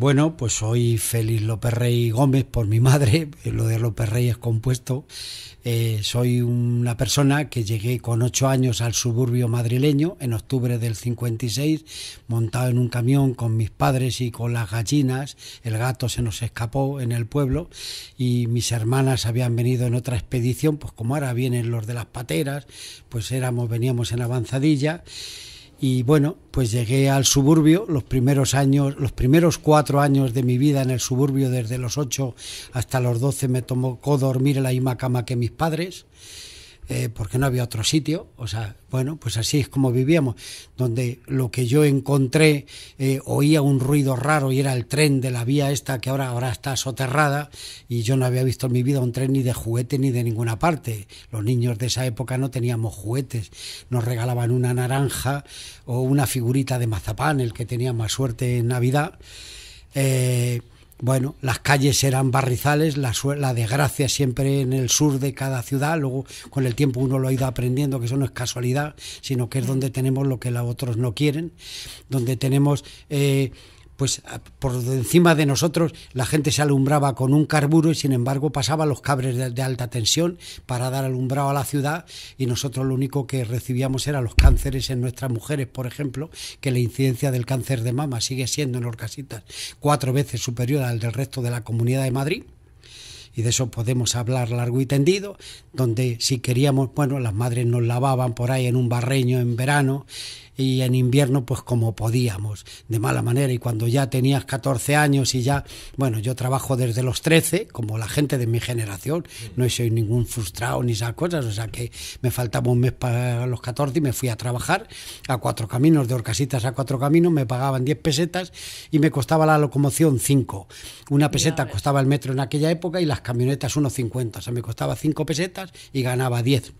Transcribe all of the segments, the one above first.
Bueno, pues soy Félix López Rey Gómez por mi madre, lo de López Rey es compuesto. Eh, soy una persona que llegué con ocho años al suburbio madrileño en octubre del 56, montado en un camión con mis padres y con las gallinas. El gato se nos escapó en el pueblo y mis hermanas habían venido en otra expedición, pues como ahora vienen los de las pateras, pues éramos, veníamos en avanzadilla y bueno, pues llegué al suburbio, los primeros años, los primeros cuatro años de mi vida en el suburbio, desde los ocho hasta los doce me tocó dormir en la misma cama que mis padres. Eh, porque no había otro sitio. O sea, bueno, pues así es como vivíamos, donde lo que yo encontré, eh, oía un ruido raro y era el tren de la vía esta que ahora, ahora está soterrada y yo no había visto en mi vida un tren ni de juguete ni de ninguna parte. Los niños de esa época no teníamos juguetes, nos regalaban una naranja o una figurita de mazapán, el que tenía más suerte en Navidad. Eh, bueno, las calles eran barrizales, la, desgracia siempre en el sur de cada ciudad, luego con el tiempo uno lo ha ido aprendiendo, que eso no es casualidad, sino que es donde tenemos lo que los otros no quieren, donde tenemos... Eh, pues por encima de nosotros la gente se alumbraba con un carburo y sin embargo pasaba los cables de, alta tensión para dar alumbrado a la ciudad y nosotros lo único que recibíamos era los cánceres en nuestras mujeres, por ejemplo, que la incidencia del cáncer de mama sigue siendo en casitas cuatro veces superior al del resto de la Comunidad de Madrid y de eso podemos hablar largo y tendido, donde si queríamos, bueno, las madres nos lavaban por ahí en un barreño en verano, y en invierno pues como podíamos, de mala manera. Y cuando ya tenías 14 años y ya, bueno, yo trabajo desde los 13, como la gente de mi generación, no soy ningún frustrado ni esas cosas, o sea que me faltaba un mes para los 14 y me fui a trabajar a cuatro caminos, de Orcasitas a cuatro caminos, me pagaban 10 pesetas y me costaba la locomoción 5. Una peseta costaba el metro en aquella época y las camionetas 1,50, o sea, me costaba 5 pesetas y ganaba 10.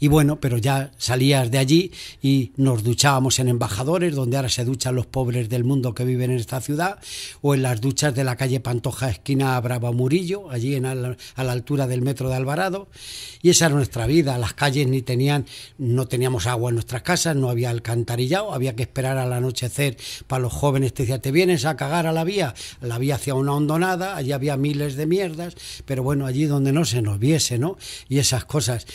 Y bueno, pero ya salías de allí y nos duchábamos en embajadores, donde ahora se duchan los pobres del mundo que viven en esta ciudad, o en las duchas de la calle Pantoja, esquina Bravo Murillo, allí en a la altura del metro de Alvarado. Y esa era nuestra vida. Las calles ni tenían, no teníamos agua en nuestras casas, no había alcantarillado, había que esperar al anochecer para los jóvenes. que decía, ¿te vienes a cagar a la vía? La vía hacía una hondonada, allí había miles de mierdas, pero bueno, allí donde no se nos viese, ¿no? Y esas cosas.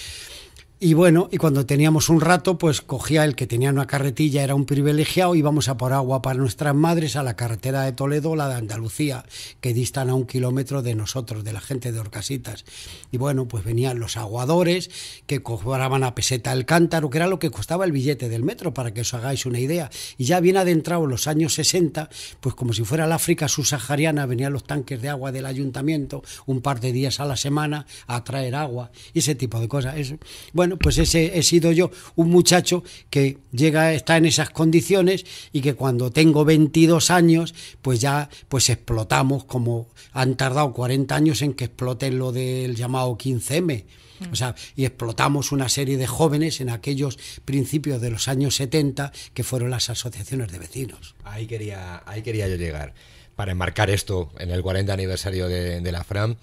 Y bueno, y cuando teníamos un rato, pues cogía el que tenía una carretilla, era un privilegiado, íbamos a por agua para nuestras madres a la carretera de Toledo, la de Andalucía, que distan a un kilómetro de nosotros, de la gente de Orcasitas. Y bueno, pues venían los aguadores que cobraban a peseta el cántaro, que era lo que costaba el billete del metro, para que os hagáis una idea. Y ya bien adentrado en los años 60, pues como si fuera el África subsahariana, venían los tanques de agua del ayuntamiento un par de días a la semana a traer agua y ese tipo de cosas. Es, bueno, bueno, pues ese he sido yo, un muchacho que llega, está en esas condiciones y que cuando tengo 22 años, pues ya pues explotamos como han tardado 40 años en que exploten lo del llamado 15M. O sea, y explotamos una serie de jóvenes en aquellos principios de los años 70 que fueron las asociaciones de vecinos. Ahí quería, ahí quería yo llegar. Para enmarcar esto en el 40 aniversario de, de la FRAM,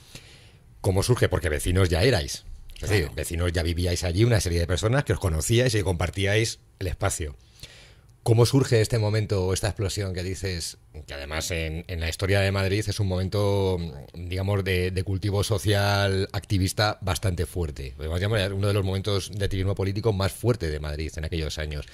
¿cómo surge? Porque vecinos ya erais. Es decir, vecinos ya vivíais allí una serie de personas que os conocíais y compartíais el espacio. ¿Cómo surge este momento o esta explosión que dices, que además en, la historia de Madrid es un momento, digamos, de, cultivo social activista bastante fuerte? Podemos pues uno de los momentos de activismo político más fuerte de Madrid en aquellos años.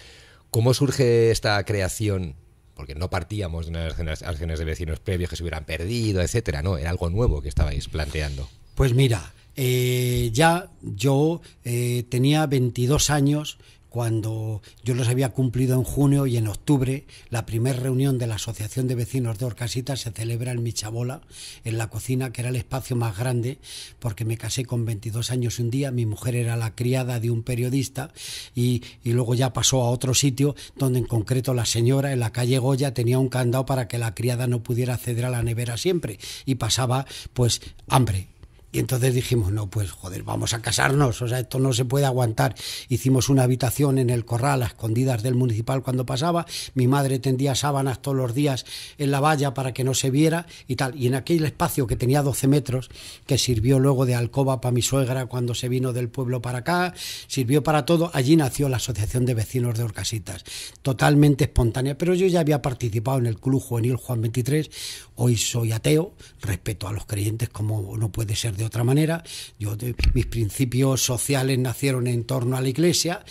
¿Cómo surge esta creación? Porque no partíamos de unas acciones de vecinos previos que se hubieran perdido, etcétera, ¿no? Era algo nuevo que estabais planteando. Pues mira, eh, ya yo eh, tenía 22 años cuando yo los había cumplido en junio y en octubre, la primera reunión de la Asociación de Vecinos de Orcasitas se celebra en Michabola, en la cocina, que era el espacio más grande, porque me casé con 22 años un día, mi mujer era la criada de un periodista y, y luego ya pasó a otro sitio, donde en concreto la señora en la calle Goya tenía un candado para que la criada no pudiera acceder a la nevera siempre y pasaba pues hambre y entonces dijimos, no, pues joder, vamos a casarnos, o sea, esto no se puede aguantar. Hicimos una habitación en el corral a escondidas del municipal cuando pasaba, mi madre tendía sábanas todos los días en la valla para que no se viera y tal. Y en aquel espacio que tenía 12 metros, que sirvió luego de alcoba para mi suegra cuando se vino del pueblo para acá, sirvió para todo, allí nació la Asociación de Vecinos de Orcasitas, totalmente espontánea, pero yo ya había participado en el Club Juvenil Juan 23, hoy soy ateo, respeto a los creyentes como no puede ser de de otra manera. Yo, mis principios sociales nacieron en torno a la iglesia.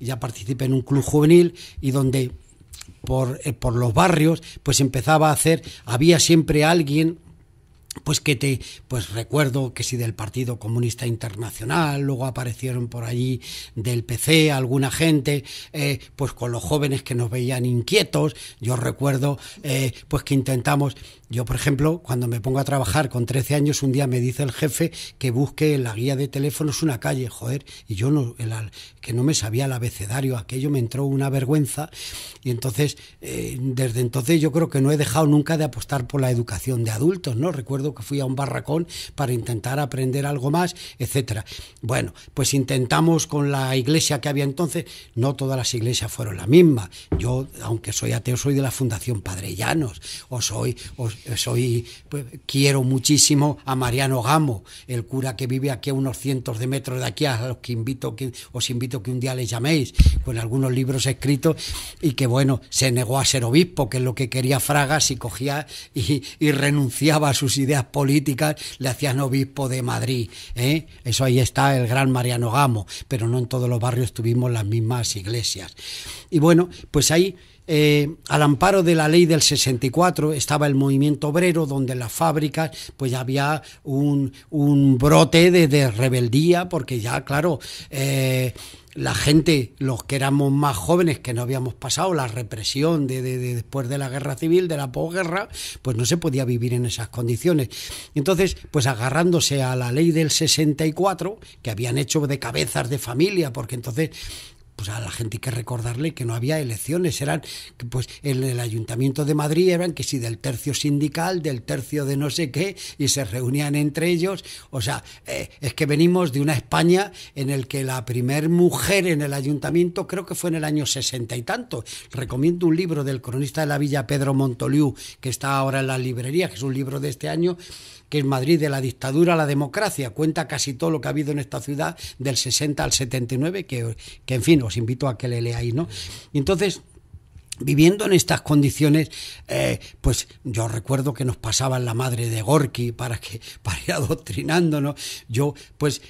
Ya participé en un club juvenil y donde por, eh, por los barrios pues empezaba a hacer, había siempre alguien pues que te pues recuerdo que si del Partido Comunista Internacional luego aparecieron por allí del PC alguna gente eh, pues con los jóvenes que nos veían inquietos yo recuerdo eh, pues que intentamos yo por ejemplo cuando me pongo a trabajar con 13 años un día me dice el jefe que busque en la guía de teléfonos una calle joder y yo no que no me sabía el abecedario aquello me entró una vergüenza y entonces eh, desde entonces yo creo que no he dejado nunca de apostar por la educación de adultos no recuerdo que fui a un barracón para intentar aprender algo más, etcétera. Bueno, pues intentamos con la iglesia que había entonces, no todas las iglesias fueron las mismas, Yo, aunque soy ateo, soy de la Fundación Padre Llanos, o soy, soy pues, quiero muchísimo a Mariano Gamo, el cura que vive aquí a unos cientos de metros de aquí, a los que invito, os invito que un día les llaméis, con algunos libros escritos, y que bueno, se negó a ser obispo, que es lo que quería Fraga si cogía y, y renunciaba a sus ideas ideas políticas le hacían obispo de Madrid. ¿eh? Eso ahí está el gran Mariano Gamo, pero no en todos los barrios tuvimos las mismas iglesias. Y bueno, pues ahí... Eh, al amparo de la ley del 64 estaba el movimiento obrero, donde en las fábricas pues había un, un brote de, rebeldía, porque ya, claro, eh, la gente, los que éramos más jóvenes, que no habíamos pasado la represión de, después de la guerra civil, de la posguerra, pues no se podía vivir en esas condiciones. Entonces, pues agarrándose a la ley del 64, que habían hecho de cabezas de familia, porque entonces pues a la gente hay que recordarle que no había elecciones, eran pues en el Ayuntamiento de Madrid eran que si del tercio sindical, del tercio de no sé qué, y se reunían entre ellos. O sea, eh, es que venimos de una España en el que la primer mujer en el ayuntamiento creo que fue en el año sesenta y tanto. Recomiendo un libro del cronista de la villa Pedro Montoliu, que está ahora en la librería, que es un libro de este año, que es Madrid de la dictadura a la democracia cuenta casi todo lo que ha habido en esta ciudad del 60 al 79, que, que en fin, os invito a que le leáis, ¿no? Entonces, viviendo en estas condiciones, eh, pues yo recuerdo que nos pasaban la madre de Gorky para que para ir adoctrinándonos. Yo, pues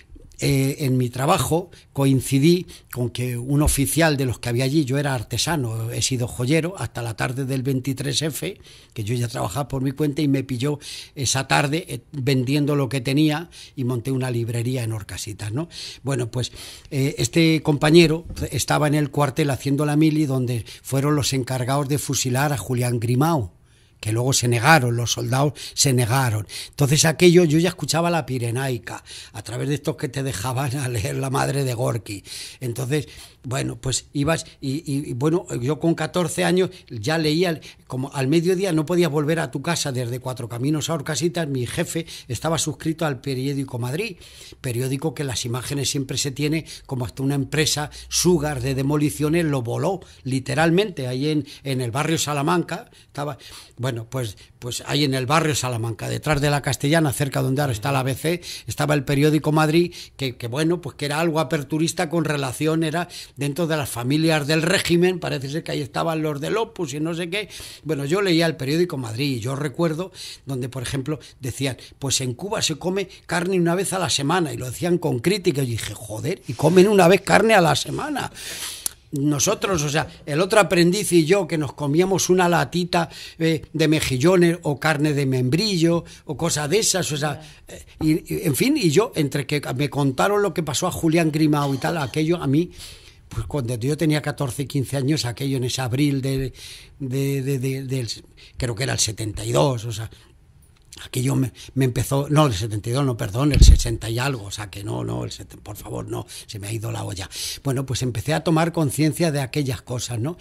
eh, en mi trabajo coincidí con que un oficial de los que había allí, yo era artesano, he sido joyero hasta la tarde del 23F, que yo ya trabajaba por mi cuenta y me pilló esa tarde eh, vendiendo lo que tenía y monté una librería en Orcasitas, ¿no? Bueno, pues eh, este compañero estaba en el cuartel haciendo la mili donde fueron los encargados de fusilar a Julián Grimao que luego se negaron, los soldados se negaron. Entonces aquello yo ya escuchaba la Pirenaica, a través de estos que te dejaban a leer la madre de Gorky. Entonces, bueno, pues ibas y, bueno, yo con 14 años ya leía como al mediodía no podías volver a tu casa desde Cuatro Caminos a Orcasitas, mi jefe estaba suscrito al periódico Madrid, periódico que las imágenes siempre se tiene, como hasta una empresa, Sugar, de demoliciones, lo voló, literalmente, ahí en, en el barrio Salamanca, estaba, bueno, pues, pues ahí en el barrio Salamanca, detrás de la Castellana, cerca donde ahora está la ABC, estaba el periódico Madrid, que, que bueno, pues que era algo aperturista con relación, era dentro de las familias del régimen, parece ser que ahí estaban los del Opus y no sé qué, bueno, yo leía el periódico Madrid y yo recuerdo donde, por ejemplo, decían, pues en Cuba se come carne una vez a la semana y lo decían con crítica. Y dije, joder, y comen una vez carne a la semana nosotros, o sea, el otro aprendiz y yo que nos comíamos una latita eh, de mejillones o carne de membrillo o cosas de esas, o sea, eh, en fin, y yo, entre que me contaron lo que pasó a Julián Grimao y tal, aquello a mí pues cuando yo tenía 14, y 15 años, aquello en ese abril de, de, creo que era el 72, o sea, Aquello me, me, empezó, no, el 72, no, perdón, el 60 y algo, o sea que no, no, el por favor, no, se me ha ido la olla. Bueno, pues empecé a tomar conciencia de aquellas cosas, ¿no?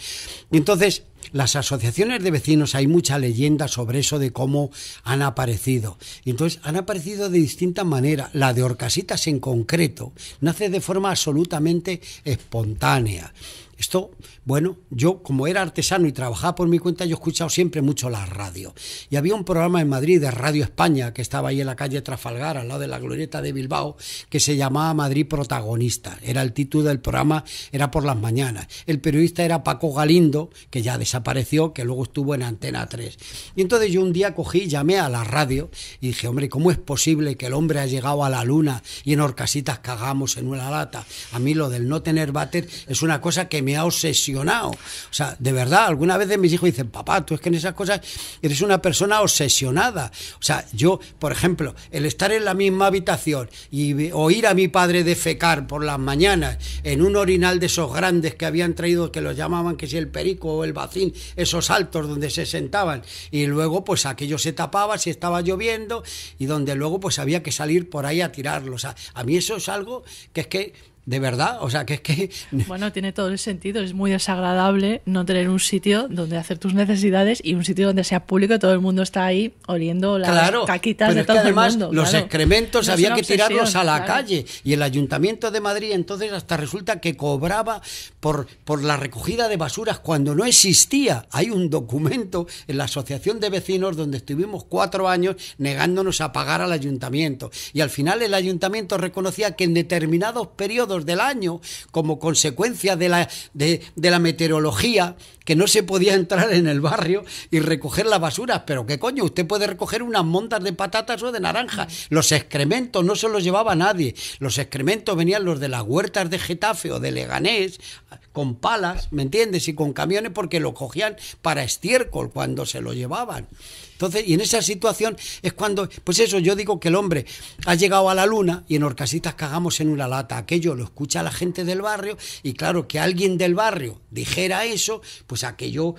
Y entonces, las asociaciones de vecinos, hay mucha leyenda sobre eso de cómo han aparecido. Y entonces han aparecido de distintas maneras. La de Orcasitas en concreto nace de forma absolutamente espontánea. Esto, bueno, yo como era artesano y trabajaba por mi cuenta, yo he escuchado siempre mucho la radio. Y había un programa en Madrid de Radio España, que estaba ahí en la calle Trafalgar, al lado de la glorieta de Bilbao, que se llamaba Madrid Protagonista. Era el título del programa, era por las mañanas. El periodista era Paco Galindo, que ya desapareció, que luego estuvo en Antena 3. Y entonces yo un día cogí, llamé a la radio y dije, hombre, ¿cómo es posible que el hombre ha llegado a la luna y en horcasitas cagamos en una lata? A mí lo del no tener váter es una cosa que me ha obsesionado. O sea, de verdad, alguna vez mis hijos dicen, papá, tú es que en esas cosas eres una persona obsesionada. O sea, yo, por ejemplo, el estar en la misma habitación y oír a mi padre defecar por las mañanas en un orinal de esos grandes que habían traído, que los llamaban que si el perico o el bacín, esos altos donde se sentaban. Y luego, pues aquello se tapaba si estaba lloviendo y donde luego, pues había que salir por ahí a tirarlo. O sea, a mí eso es algo que es que de verdad. O sea, que es que. Bueno, tiene todo el sentido. Es muy desagradable no tener un sitio donde hacer tus necesidades y un sitio donde sea público y todo el mundo está ahí oliendo las claro, de todo además, Los excrementos había que tirarlos a la calle. Y el Ayuntamiento de Madrid entonces hasta resulta que cobraba por, por la recogida de basuras cuando no existía. Hay un documento en la Asociación de Vecinos donde estuvimos cuatro años negándonos a pagar al ayuntamiento. Y al final el ayuntamiento reconocía que en determinados periodos del año como consecuencia de la, de, de la meteorología, que no se podía entrar en el barrio y recoger las basuras. Pero qué coño, usted puede recoger unas montas de patatas o de naranjas. Los excrementos no se los llevaba nadie. Los excrementos venían los de las huertas de Getafe o de Leganés con palas, ¿me entiendes? Y con camiones porque lo cogían para estiércol cuando se lo llevaban. Entonces, y en esa situación es cuando, pues eso, yo digo que el hombre ha llegado a la luna y en horcasitas cagamos en una lata. Aquello lo escucha la gente del barrio y claro, que alguien del barrio dijera eso, pues aquello,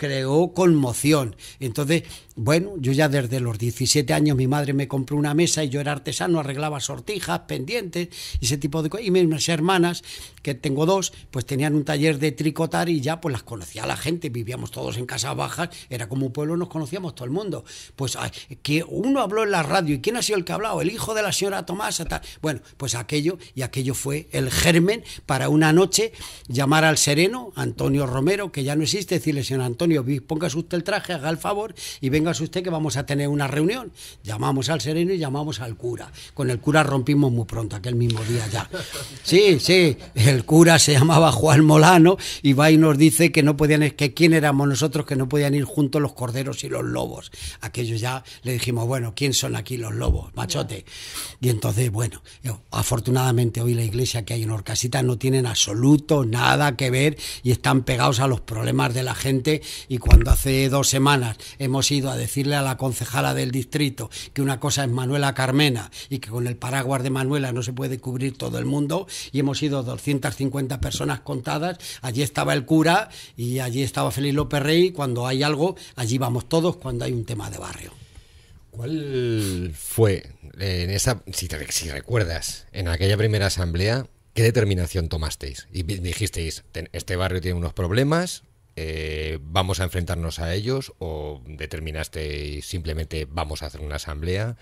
creó conmoción. Entonces, bueno, yo ya desde los 17 años mi madre me compró una mesa y yo era artesano, arreglaba sortijas, pendientes, ese tipo de cosas. Y mis hermanas, que tengo dos, pues tenían un taller de tricotar y ya pues las conocía la gente, vivíamos todos en casas bajas, era como un pueblo, nos conocíamos todo el mundo. Pues que uno habló en la radio, ¿y quién ha sido el que ha hablado? El hijo de la señora Tomás, Bueno, pues aquello, y aquello fue el germen para una noche llamar al sereno, Antonio Romero, que ya no existe, decirle, señor Antonio, ...ponga póngase usted el traje, haga el favor y véngase usted que vamos a tener una reunión. Llamamos al sereno y llamamos al cura. Con el cura rompimos muy pronto, aquel mismo día ya. Sí, sí, el cura se llamaba Juan Molano y va y nos dice que no podían, que quién éramos nosotros que no podían ir juntos los corderos y los lobos. ...aquellos ya le dijimos, bueno, ¿quién son aquí los lobos, machote? Y entonces, bueno, afortunadamente hoy la iglesia que hay en Orcasita no tienen absoluto nada que ver y están pegados a los problemas de la gente y cuando hace dos semanas hemos ido a decirle a la concejala del distrito que una cosa es Manuela Carmena y que con el paraguas de Manuela no se puede cubrir todo el mundo y hemos ido 250 personas contadas, allí estaba el cura y allí estaba Félix López Rey, cuando hay algo, allí vamos todos cuando hay un tema de barrio. ¿Cuál fue, en esa, si, si recuerdas, en aquella primera asamblea, ¿Qué determinación tomasteis? Y dijisteis, este barrio tiene unos problemas, eh, vamos a enfrentarnos a ellos o determinaste simplemente vamos a hacer una asamblea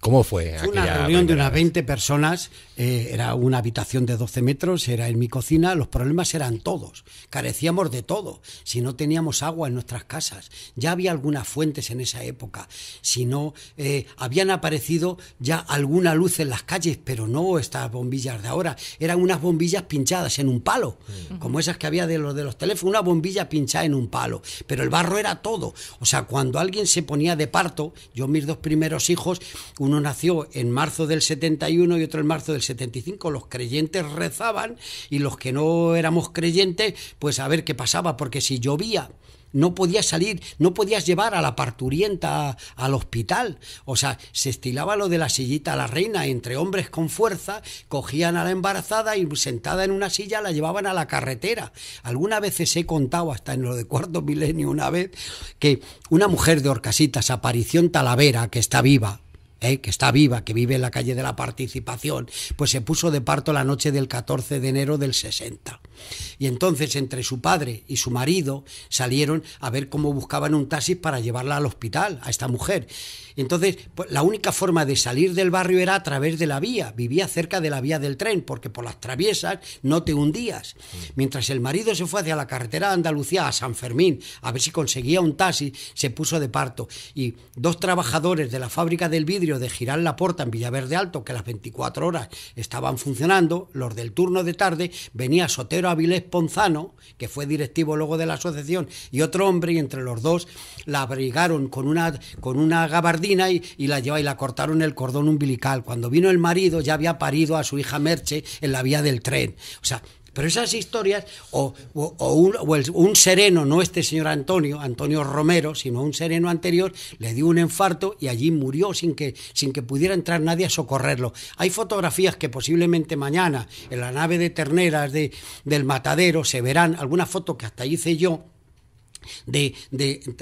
¿Cómo fue? Fue una reunión de unas 20 personas, eh, era una habitación de 12 metros, era en mi cocina, los problemas eran todos, carecíamos de todo, si no teníamos agua en nuestras casas, ya había algunas fuentes en esa época, si no, eh, habían aparecido ya alguna luz en las calles, pero no estas bombillas de ahora, eran unas bombillas pinchadas en un palo, mm. como esas que había de los de los teléfonos, una bombilla pinchada en un palo, pero el barro era todo, o sea, cuando alguien se ponía de parto, yo mis dos primeros hijos, uno nació en marzo del 71 y otro en marzo del 75. Los creyentes rezaban y los que no éramos creyentes, pues a ver qué pasaba, porque si llovía no podías salir, no podías llevar a la parturienta al hospital. O sea, se estilaba lo de la sillita a la reina entre hombres con fuerza, cogían a la embarazada y sentada en una silla la llevaban a la carretera. Algunas veces he contado, hasta en lo de cuarto milenio una vez, que una mujer de Orcasitas, Aparición Talavera, que está viva, ¿eh? que está viva, que vive en la calle de la participación, pues se puso de parto la noche del 14 de enero del 60. Y entonces entre su padre y su marido salieron a ver cómo buscaban un taxi para llevarla al hospital, a esta mujer. Entonces, pues, la única forma de salir del barrio era a través de la vía. Vivía cerca de la vía del tren, porque por las traviesas no te hundías. Mm. Mientras el marido se fue hacia la carretera de Andalucía, a San Fermín, a ver si conseguía un taxi, se puso de parto. Y dos trabajadores de la fábrica del vidrio de giral La Porta, en Villaverde Alto, que las 24 horas estaban funcionando, los del turno de tarde, venía Sotero Avilés Ponzano, que fue directivo luego de la asociación, y otro hombre, y entre los dos la abrigaron con una, con una gabardina y, la lleva y la cortaron el cordón umbilical. Cuando vino el marido ya había parido a su hija Merche en la vía del tren. O sea, pero esas historias, o, un, sereno, no este señor Antonio, Antonio Romero, sino un sereno anterior, le dio un infarto y allí murió sin que, sin que pudiera entrar nadie a socorrerlo. Hay fotografías que posiblemente mañana en la nave de terneras de, del matadero se verán, algunas fotos que hasta hice yo, de,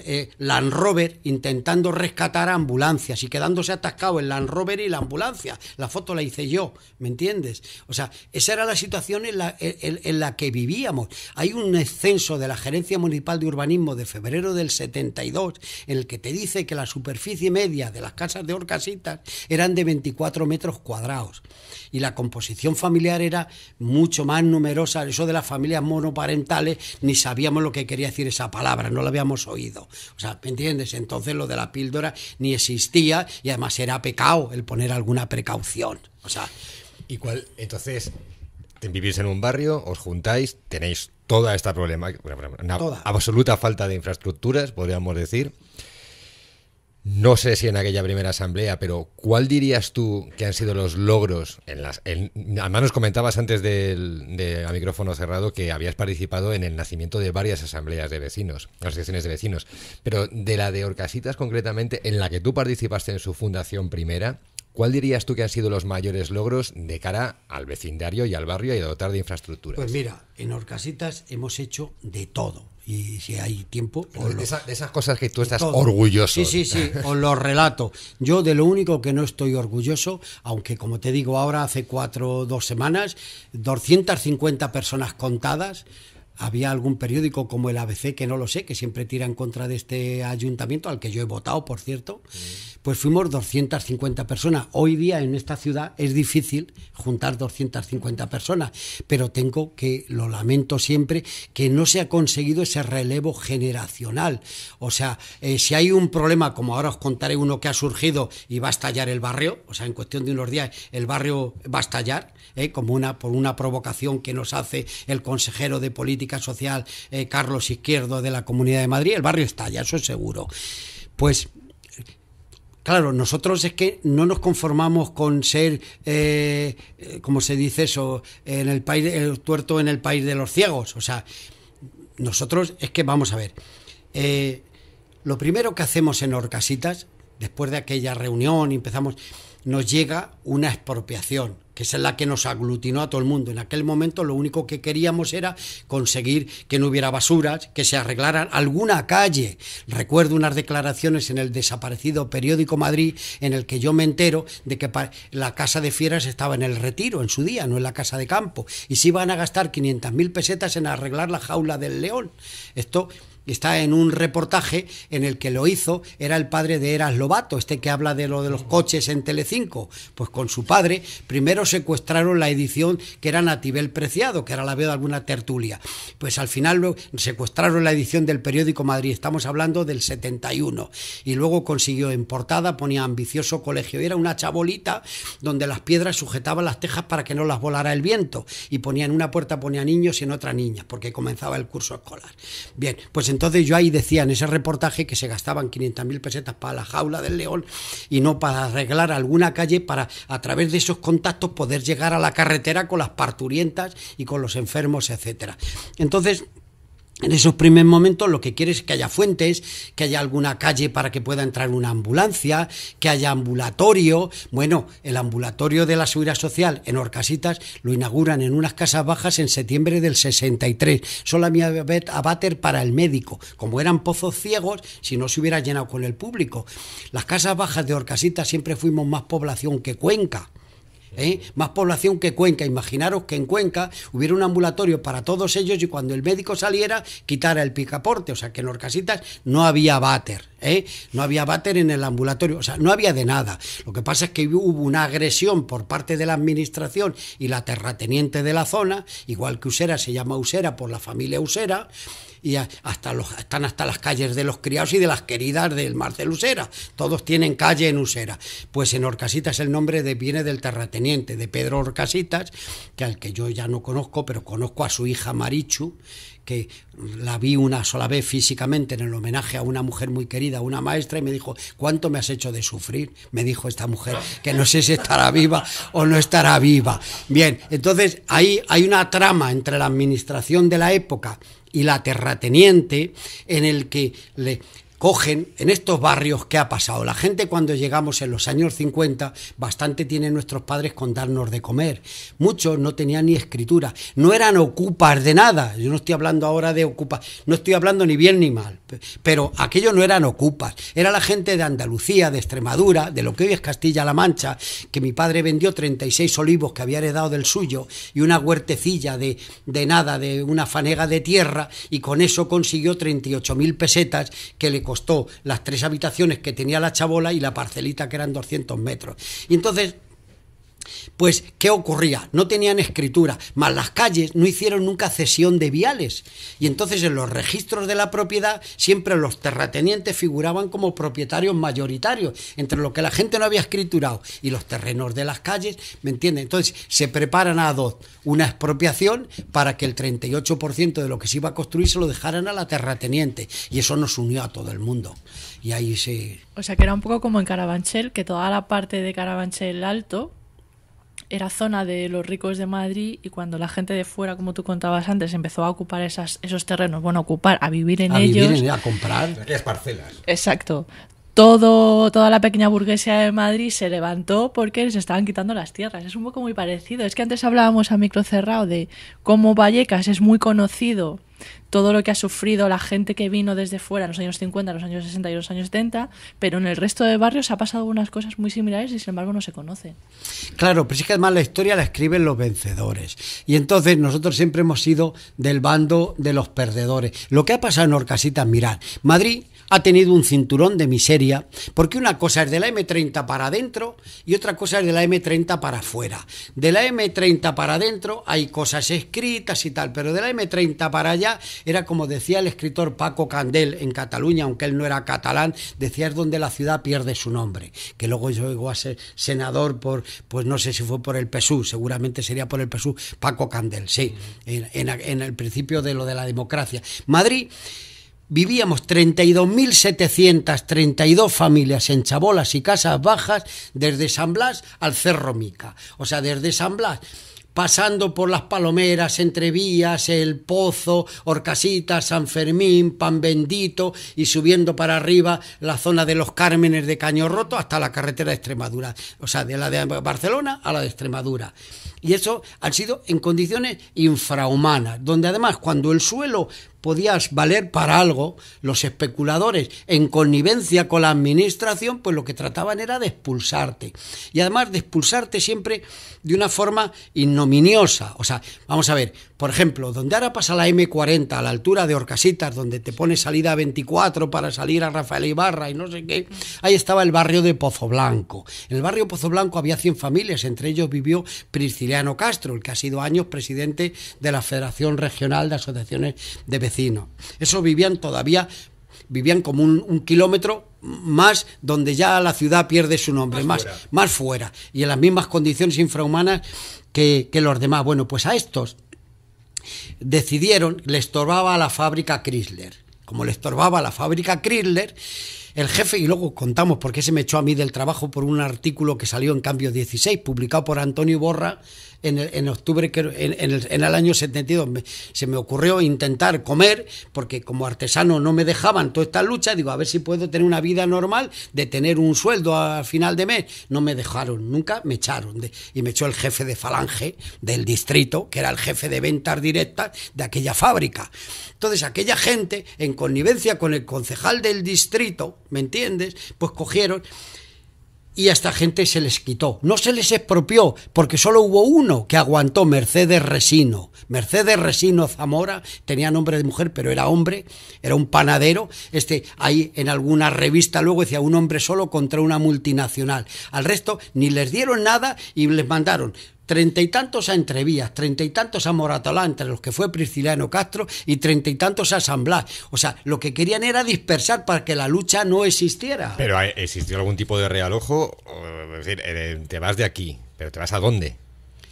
eh, Land Rover intentando rescatar ambulancias y quedándose atascado en Land Rover y la ambulancia. La foto la hice yo, ¿me entiendes? O sea, esa era la situación en la, en, la que vivíamos. Hay un excenso de la Gerencia Municipal de Urbanismo de febrero del 72 en el que te dice que la superficie media de las casas de Orcasitas eran de 24 metros cuadrados y la composición familiar era mucho más numerosa. Eso de las familias monoparentales, ni sabíamos lo que quería decir esa palabra no lo habíamos oído. O sea, ¿me entiendes? Entonces lo de la píldora ni existía y además era pecado el poner alguna precaución. O sea. ¿Y cuál? Entonces, vivís en un barrio, os juntáis, tenéis toda esta problema absoluta falta de infraestructuras, podríamos decir. No sé si en aquella primera asamblea, pero ¿cuál dirías tú que han sido los logros? En las, además nos comentabas antes del a micrófono cerrado que habías participado en el nacimiento de varias asambleas de vecinos, asociaciones de vecinos, pero de la de Orcasitas concretamente, en la que tú participaste en su fundación primera, ¿Cuál dirías tú que han sido los mayores logros de cara al vecindario y al barrio y a dotar de infraestructuras? Pues mira, en Orcasitas hemos hecho de todo y si hay tiempo. de, esas cosas que tú estás orgulloso. Sí, sí, sí, os lo relato. Yo de lo único que no estoy orgulloso, aunque como te digo ahora, hace cuatro o dos semanas, 250 personas contadas había algún periódico como el ABC, que no lo sé, que siempre tira en contra de este ayuntamiento, al que yo he votado, por cierto, pues fuimos 250 personas. Hoy día en esta ciudad es difícil juntar 250 personas, pero tengo que, lo lamento siempre, que no se ha conseguido ese relevo generacional. O sea, eh, si hay un problema, como ahora os contaré uno que ha surgido y va a estallar el barrio, o sea, en cuestión de unos días el barrio va a estallar, eh, como una, por una provocación que nos hace el consejero de política Social eh, Carlos Izquierdo de la Comunidad de Madrid, el barrio está ya, eso es seguro. Pues Claro, nosotros es que no nos conformamos con ser, eh, eh, como se dice eso, en el país, el tuerto en el país de los ciegos. O sea, nosotros es que vamos a ver. lo primero que hacemos en Orcasitas, después de aquella reunión, empezamos nos llega una expropiación, que es la que nos aglutinó a todo el mundo. En aquel momento lo único que queríamos era conseguir que no hubiera basuras, que se arreglaran alguna calle. Recuerdo unas declaraciones en el desaparecido periódico Madrid en el que yo me entero de que la casa de fieras estaba en el retiro en su día, no en la casa de campo, y si iban a gastar 500.000 pesetas en arreglar la jaula del león. Esto está en un reportaje en el que lo hizo, era el padre de Eras Lobato, este que habla de lo de los coches en Telecinco. Pues con su padre, primero secuestraron la edición que era nativel Preciado, que era la veo de alguna tertulia. Pues al final lo, secuestraron la edición del periódico Madrid, estamos hablando del 71. Y luego consiguió en portada, ponía ambicioso colegio. Era una chabolita donde las piedras sujetaban las tejas para que no las volara el viento. Y ponía en una puerta ponía niños y en otra niñas, porque comenzaba el curso escolar. Bien, pues entonces yo ahí decía en ese reportaje que se gastaban 500.000 pesetas para la jaula del león y no para arreglar alguna calle para a través de esos contactos poder llegar a la carretera con las parturientas y con los enfermos, etcétera. Entonces, en esos primeros momentos lo que quiere es que haya fuentes, que haya alguna calle para que pueda entrar una ambulancia, que haya ambulatorio. Bueno, el ambulatorio de la seguridad social en Orcasitas lo inauguran en unas casas bajas en septiembre del 63. Solo había abater para el médico. Como eran pozos ciegos, si no se hubiera llenado con el público. Las casas bajas de Orcasitas siempre fuimos más población que Cuenca. ¿eh? más población que Cuenca. Imaginaros que en Cuenca hubiera un ambulatorio para todos ellos y cuando el médico saliera quitara el picaporte. O sea que en Orcasitas no había váter, ¿eh? no había váter en el ambulatorio, o sea, no había de nada. Lo que pasa es que hubo una agresión por parte de la administración y la terrateniente de la zona, igual que Usera se llama Usera por la familia Usera y hasta los, están hasta las calles de los criados y de las queridas del Marcel Usera. Todos tienen calle en Usera. Pues en Orcasitas el nombre de, viene del terrateniente, de Pedro Orcasitas, que al que yo ya no conozco, pero conozco a su hija Marichu, que la vi una sola vez físicamente en el homenaje a una mujer muy querida, una maestra, y me dijo, ¿cuánto me has hecho de sufrir? Me dijo esta mujer, que no sé si estará viva o no estará viva. Bien, entonces ahí hay una trama entre la administración de la época, y la terrateniente, en el que le cogen en estos barrios que ha pasado. La gente cuando llegamos en los años 50, bastante tienen nuestros padres con darnos de comer. Muchos no tenían ni escritura, no eran ocupas de nada. Yo no estoy hablando ahora de ocupas, no estoy hablando ni bien ni mal pero aquello no eran ocupas, era la gente de Andalucía, de Extremadura, de lo que hoy es Castilla-La Mancha, que mi padre vendió 36 olivos que había heredado del suyo y una huertecilla de, de nada, de una fanega de tierra, y con eso consiguió 38.000 pesetas que le costó las tres habitaciones que tenía la chabola y la parcelita que eran 200 metros. Y entonces pues, ¿qué ocurría? No tenían escritura, más las calles no hicieron nunca cesión de viales. Y entonces en los registros de la propiedad siempre los terratenientes figuraban como propietarios mayoritarios, entre lo que la gente no había escriturado y los terrenos de las calles, ¿me entiendes? Entonces, se preparan a dos una expropiación para que el 38% de lo que se iba a construir se lo dejaran a la terrateniente. Y eso nos unió a todo el mundo. Y ahí se... O sea, que era un poco como en Carabanchel, que toda la parte de Carabanchel alto era zona de los ricos de Madrid y cuando la gente de fuera, como tú contabas antes, empezó a ocupar esas, esos terrenos, bueno, a ocupar, a vivir en ellos. a comprar. parcelas. Exacto todo, toda la pequeña burguesía de Madrid se levantó porque les estaban quitando las tierras. Es un poco muy parecido. Es que antes hablábamos a micro cerrado de cómo Vallecas es muy conocido todo lo que ha sufrido la gente que vino desde fuera en los años 50, los años 60 y los años 70, pero en el resto de barrios ha pasado unas cosas muy similares y sin embargo no se conocen. Claro, pero es que además la historia la escriben los vencedores. Y entonces nosotros siempre hemos sido del bando de los perdedores. Lo que ha pasado en Orcasitas, mirad, Madrid ha tenido un cinturón de miseria, porque una cosa es de la M30 para adentro y otra cosa es de la M30 para afuera. De la M30 para adentro hay cosas escritas y tal, pero de la M30 para allá era como decía el escritor Paco Candel en Cataluña, aunque él no era catalán, decía es donde la ciudad pierde su nombre, que luego llegó a ser senador por, pues no sé si fue por el PSU, seguramente sería por el PSU, Paco Candel, sí, en, en el principio de lo de la democracia. Madrid vivíamos 32.732 familias en chabolas y casas bajas desde San Blas al Cerro Mica. O sea, desde San Blas pasando por las Palomeras, Entrevías, El Pozo, Orcasitas, San Fermín, Pan Bendito y subiendo para arriba la zona de los Cármenes de Caño Roto hasta la carretera de Extremadura, o sea, de la de Barcelona a la de Extremadura. Y eso ha sido en condiciones infrahumanas, donde además cuando el suelo podías valer para algo, los especuladores, en connivencia con la administración, pues lo que trataban era de expulsarte. Y además de expulsarte siempre de una forma ignominiosa. O sea, vamos a ver, por ejemplo, donde ahora pasa la M40 a la altura de Orcasitas, donde te pone salida 24 para salir a Rafael Ibarra y no sé qué, ahí estaba el barrio de Pozo Blanco. En el barrio Pozo Blanco había 100 familias, entre ellos vivió Prisciliano Castro, el que ha sido años presidente de la Federación Regional de Asociaciones de Vecinos esos Eso vivían todavía, vivían como un, kilómetro más donde ya la ciudad pierde su nombre, más, más, fuera. y en las mismas condiciones infrahumanas que, los demás. Bueno, pues a estos decidieron, le estorbaba a la fábrica Chrysler. Como le estorbaba a la fábrica Chrysler, el jefe, y luego contamos por qué se me echó a mí del trabajo por un artículo que salió en Cambio 16, publicado por Antonio Borra, en, en octubre, en, en, el, en, el, año 72, se me ocurrió intentar comer, porque como artesano no me dejaban toda esta lucha, digo, a ver si puedo tener una vida normal, de tener un sueldo al final de mes. No me dejaron nunca, me echaron. y me echó el jefe de Falange del distrito, que era el jefe de ventas directas de aquella fábrica. Entonces, aquella gente, en connivencia con el concejal del distrito, ¿me entiendes? Pues cogieron y a esta gente se les quitó. No se les expropió, porque solo hubo uno que aguantó, Mercedes Resino. Mercedes Resino Zamora, tenía nombre de mujer, pero era hombre, era un panadero. Este, ahí en alguna revista luego decía un hombre solo contra una multinacional. Al resto ni les dieron nada y les mandaron treinta y tantos a Entrevías, treinta y tantos a Moratalá, entre los que fue Prisciliano Castro, y treinta y tantos a San Blas. O sea, lo que querían era dispersar para que la lucha no existiera. Pero eh, existió algún tipo de realojo, es decir, eh, te vas de aquí, pero te vas a dónde?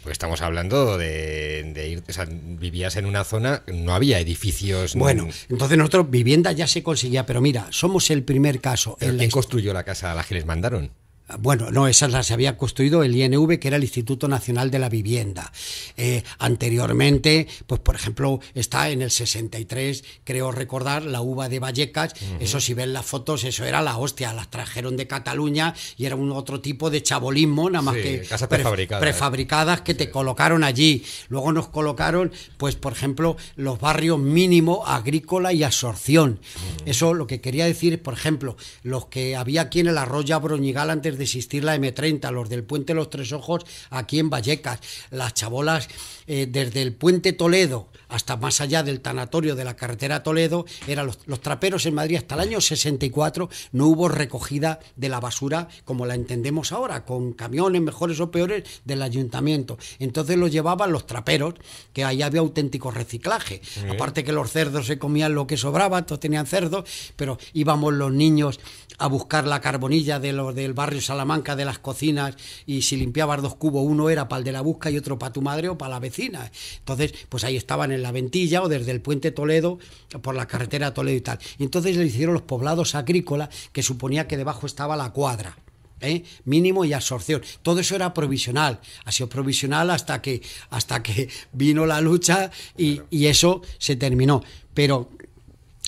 Porque estamos hablando de, ir, o sea, vivías en una zona, no había edificios. Bueno, entonces nosotros vivienda ya se conseguía, pero mira, somos el primer caso. ¿Quién construyó la casa a la que les mandaron? bueno, no, esas las había construido el INV, que era el Instituto Nacional de la Vivienda. Eh, anteriormente, pues por ejemplo, está en el 63, creo recordar, la uva de Vallecas. Eso, si ven las fotos, eso era la hostia. Las trajeron de Cataluña y era un otro tipo de chabolismo, nada más que casas prefabricadas, prefabricadas que te colocaron allí. Luego nos colocaron, pues por ejemplo, los barrios mínimo, agrícola y absorción. Eso lo que quería decir, por ejemplo, los que había aquí en el Arroyo Broñigal antes de existir la M30, los del puente Los Tres Ojos aquí en Vallecas, las chabolas eh, desde el puente Toledo hasta más allá del tanatorio de la carretera Toledo, eran los, traperos en Madrid hasta el año 64 no hubo recogida de la basura como la entendemos ahora, con camiones mejores o peores del ayuntamiento. Entonces los llevaban los traperos, que ahí había auténtico reciclaje. Aparte que los cerdos se comían lo que sobraba, todos tenían cerdos, pero íbamos los niños a buscar la carbonilla de los del barrio Salamanca de las cocinas y si limpiabas dos cubos, uno era para el de la busca y otro para tu madre o para la vecina. Entonces, pues ahí estaban en la ventilla o desde el puente Toledo por la carretera Toledo y tal. Y entonces le hicieron los poblados agrícolas que suponía que debajo estaba la cuadra. ¿Eh? mínimo y absorción. Todo eso era provisional, ha sido provisional hasta que, hasta que vino la lucha y, y eso se terminó. Pero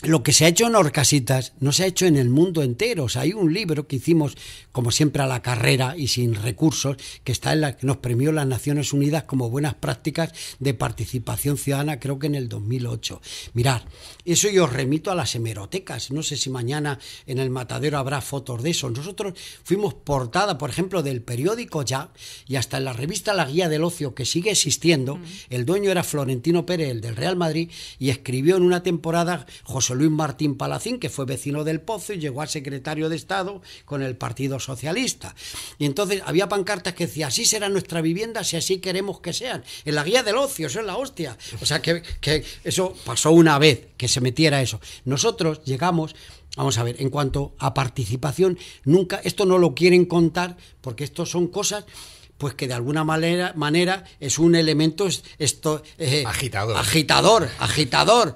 lo que se ha hecho en Orcasitas no se ha hecho en el mundo entero. O sea, hay un libro que hicimos, como siempre, a la carrera y sin recursos, que está en la que nos premió las Naciones Unidas como buenas prácticas de participación ciudadana, creo que en el 2008. Mirad, eso yo os remito a las hemerotecas. No sé si mañana en el matadero habrá fotos de eso. Nosotros fuimos portada, por ejemplo, del periódico Ya y hasta en la revista La Guía del Ocio, que sigue existiendo. El dueño era Florentino Pérez, el del Real Madrid, y escribió en una temporada José Luis Martín Palacín, que fue vecino del Pozo y llegó a secretario de Estado con el Partido Socialista. Y entonces había pancartas que decía, así será nuestra vivienda si así queremos que sean. En la guía del ocio, eso es la hostia. O sea, que, eso pasó una vez, que se metiera eso. Nosotros llegamos... Vamos a ver, en cuanto a participación, nunca, esto no lo quieren contar porque esto son cosas pues que de alguna manera, es un elemento esto, eh, agitador. agitador, agitador,